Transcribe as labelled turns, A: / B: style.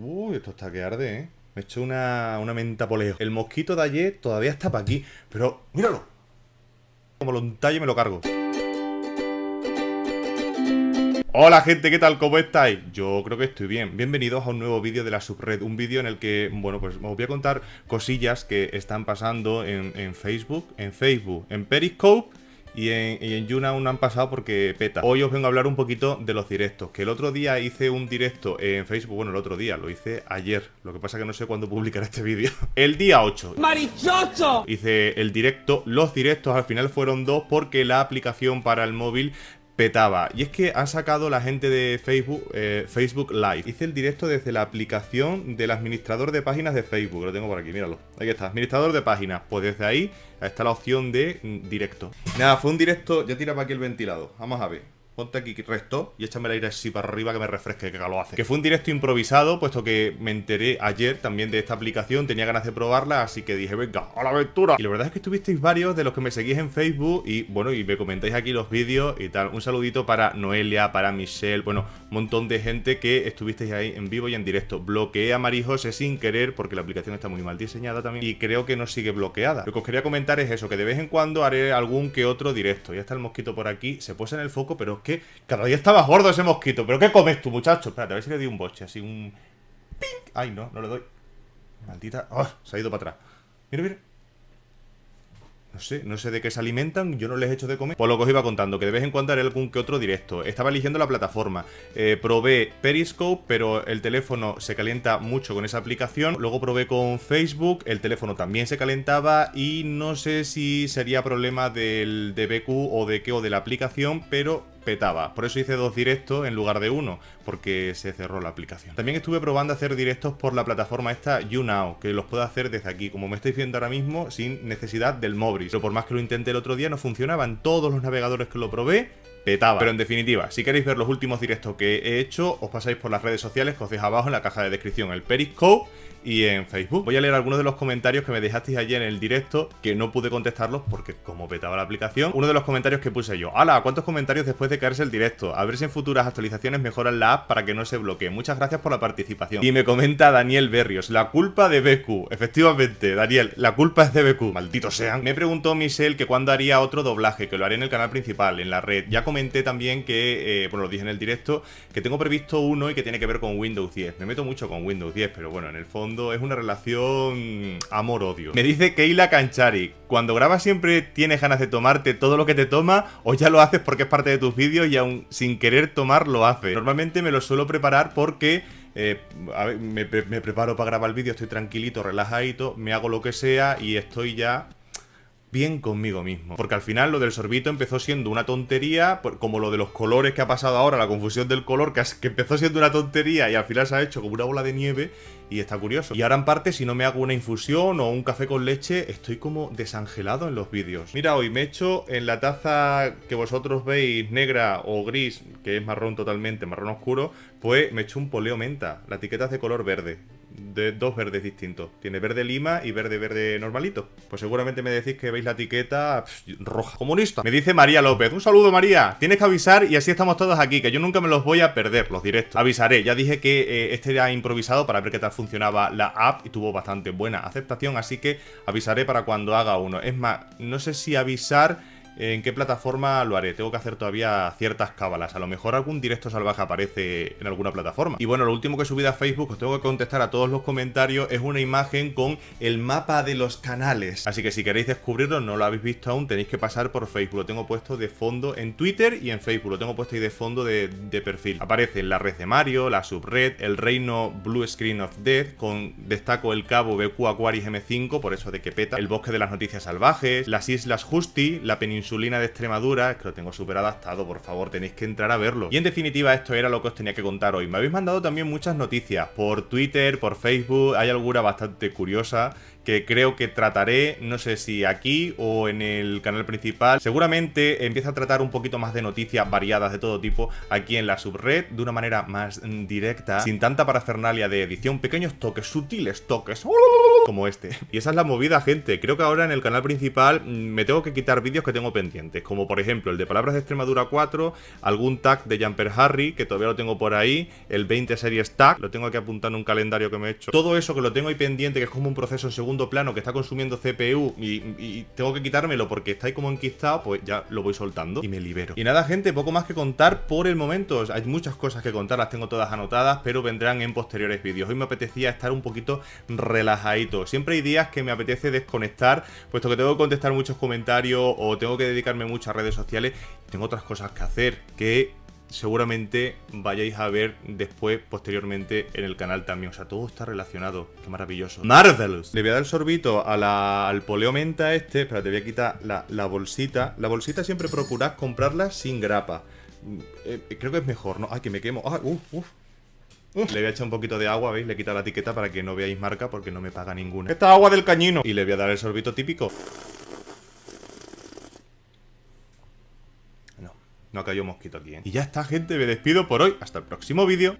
A: Uy, esto está que arde, ¿eh? Me he hecho una, menta poleo. El mosquito de ayer todavía está para aquí, pero míralo. Como lo talle me lo cargo. Hola gente, ¿qué tal? ¿Cómo estáis? Yo creo que estoy bien. Bienvenidos a un nuevo vídeo de la subred. Un vídeo en el que, bueno, pues os voy a contar cosillas que están pasando en Facebook, en Facebook, en Periscope y en, Yuna aún no han pasado porque peta. Hoy os vengo a hablar un poquito de los directos, que el otro día hice un directo en Facebook, bueno, el otro día, lo hice ayer, lo que pasa que no sé cuándo publicaré este vídeo. El día 8. ¡Marichocho! Hice el directo, los directos al final fueron dos porque la aplicación para el móvil petaba. Y es que ha sacado la gente de Facebook, eh, Facebook Live. Hice el directo desde la aplicación del administrador de páginas de Facebook. Lo tengo por aquí, míralo. Ahí está, administrador de páginas. Pues desde ahí está la opción de mm, directo. Nada, fue un directo. Ya tira para aquí el ventilado. Vamos a ver ponte aquí resto y échame la aire así para arriba que me refresque, que lo hace. Que fue un directo improvisado, puesto que me enteré ayer también de esta aplicación, tenía ganas de probarla, así que dije, venga, a la aventura. Y la verdad es que estuvisteis varios de los que me seguís en Facebook y bueno, y me comentáis aquí los vídeos y tal. Un saludito para Noelia, para Michelle, bueno, un montón de gente que estuvisteis ahí en vivo y en directo. Bloqueé a Marijose sin querer porque la aplicación está muy mal diseñada también y creo que no sigue bloqueada. Lo que os quería comentar es eso, que de vez en cuando haré algún que otro directo. Ya está el mosquito por aquí, se puso en el foco, pero que cada día estaba gordo ese mosquito. ¿Pero qué comes tú, muchacho? Espérate, a ver si le di un boche, así un... ¡Ping! ¡Ay, no! No le doy. Maldita... ¡Oh! Se ha ido para atrás. Mira, mira. No sé, no sé de qué se alimentan, yo no les he hecho de comer. Por pues lo que os iba contando, que de vez en cuando haré algún que otro directo. Estaba eligiendo la plataforma. Eh, probé Periscope, pero el teléfono se calienta mucho con esa aplicación. Luego probé con Facebook, el teléfono también se calentaba y no sé si sería problema del DBQ o de qué o de la aplicación, pero petaba. Por eso hice dos directos en lugar de uno, porque se cerró la aplicación. También estuve probando hacer directos por la plataforma esta YouNow, que los puedo hacer desde aquí, como me estoy viendo ahora mismo, sin necesidad del móvil Pero por más que lo intenté el otro día, no funcionaban todos los navegadores que lo probé, Petaba. Pero en definitiva, si queréis ver los últimos directos que he hecho, os pasáis por las redes sociales que os dejo abajo en la caja de descripción, el Periscope y en Facebook. Voy a leer algunos de los comentarios que me dejasteis ayer en el directo, que no pude contestarlos porque como petaba la aplicación. Uno de los comentarios que puse yo, ¡Hala! ¿Cuántos comentarios después de caerse el directo? A ver si en futuras actualizaciones mejoran la app para que no se bloquee. Muchas gracias por la participación. Y me comenta Daniel Berrios, la culpa de BQ. Efectivamente, Daniel, la culpa es de BQ. ¡Maldito sean. Me preguntó Michelle que cuándo haría otro doblaje, que lo haré en el canal principal, en la red. Ya comenté también que, eh, bueno, lo dije en el directo, que tengo previsto uno y que tiene que ver con Windows 10. Me meto mucho con Windows 10, pero bueno, en el fondo es una relación amor-odio. Me dice Keila Canchari, cuando grabas siempre tienes ganas de tomarte todo lo que te toma o ya lo haces porque es parte de tus vídeos y aún sin querer tomar lo haces. Normalmente me lo suelo preparar porque... Eh, me, me, preparo para grabar el vídeo, estoy tranquilito, relajadito, me hago lo que sea y estoy ya bien conmigo mismo. Porque al final lo del sorbito empezó siendo una tontería, como lo de los colores que ha pasado ahora, la confusión del color, que, empezó siendo una tontería y al final se ha hecho como una bola de nieve y está curioso. Y ahora en parte, si no me hago una infusión o un café con leche, estoy como desangelado en los vídeos. Mira, hoy me he hecho en la taza que vosotros veis negra o gris, que es marrón totalmente, marrón oscuro, pues me he un poleo menta. La etiqueta es de color verde de dos verdes distintos. Tiene verde lima y verde verde normalito. Pues seguramente me decís que veis la etiqueta roja comunista. Me dice María López, un saludo María. Tienes que avisar y así estamos todos aquí, que yo nunca me los voy a perder, los directos. Avisaré, ya dije que eh, este era improvisado para ver qué tal funcionaba la app y tuvo bastante buena aceptación, así que avisaré para cuando haga uno. Es más, no sé si avisar en qué plataforma lo haré. Tengo que hacer todavía ciertas cábalas. A lo mejor algún directo salvaje aparece en alguna plataforma. Y bueno, lo último que he subido a Facebook, os tengo que contestar a todos los comentarios, es una imagen con el mapa de los canales. Así que si queréis descubrirlo, no lo habéis visto aún, tenéis que pasar por Facebook. Lo tengo puesto de fondo en Twitter y en Facebook. Lo tengo puesto ahí de fondo de, perfil. Aparece la red de Mario, la subred, el reino Blue Screen of Death, con destaco el cabo BQ Aquaris M5, por eso de que peta, el bosque de las noticias salvajes, las islas Justi, la península línea de Extremadura, que lo tengo súper adaptado, por favor, tenéis que entrar a verlo. Y en definitiva, esto era lo que os tenía que contar hoy. Me habéis mandado también muchas noticias por Twitter, por Facebook, hay alguna bastante curiosa que creo que trataré, no sé si aquí o en el canal principal. Seguramente empieza a tratar un poquito más de noticias variadas de todo tipo aquí en la subred, de una manera más directa, sin tanta parafernalia de edición, pequeños toques, sutiles toques como este. Y esa es la movida, gente. Creo que ahora en el canal principal mm, me tengo que quitar vídeos que tengo pendientes, como por ejemplo el de Palabras de Extremadura 4, algún tag de Jumper Harry, que todavía lo tengo por ahí, el 20 series tag, lo tengo que apuntar en un calendario que me he hecho. Todo eso que lo tengo ahí pendiente, que es como un proceso en segundo plano, que está consumiendo CPU y, y tengo que quitármelo porque está ahí como enquistado, pues ya lo voy soltando y me libero. Y nada, gente, poco más que contar por el momento. Hay muchas cosas que contar, las tengo todas anotadas, pero vendrán en posteriores vídeos. Hoy me apetecía estar un poquito relajadito Siempre hay días que me apetece desconectar, puesto que tengo que contestar muchos comentarios o tengo que dedicarme mucho a redes sociales tengo otras cosas que hacer que seguramente vayáis a ver después, posteriormente, en el canal también. O sea, todo está relacionado. Qué maravilloso. Marvelous. Le voy a dar el sorbito a al poleo menta este. Espera, te voy a quitar la, bolsita. La bolsita siempre procurad comprarla sin grapa. Mm, eh, creo que es mejor, ¿no? Ay, que me quemo. Ay, ah, uf uf le voy a echar un poquito de agua, ¿veis? Le he quitado la etiqueta para que no veáis marca porque no me paga ninguna. Esta agua del cañino. Y le voy a dar el sorbito típico. No, no ha caído mosquito aquí, ¿eh? Y ya está, gente. Me despido por hoy. Hasta el próximo vídeo.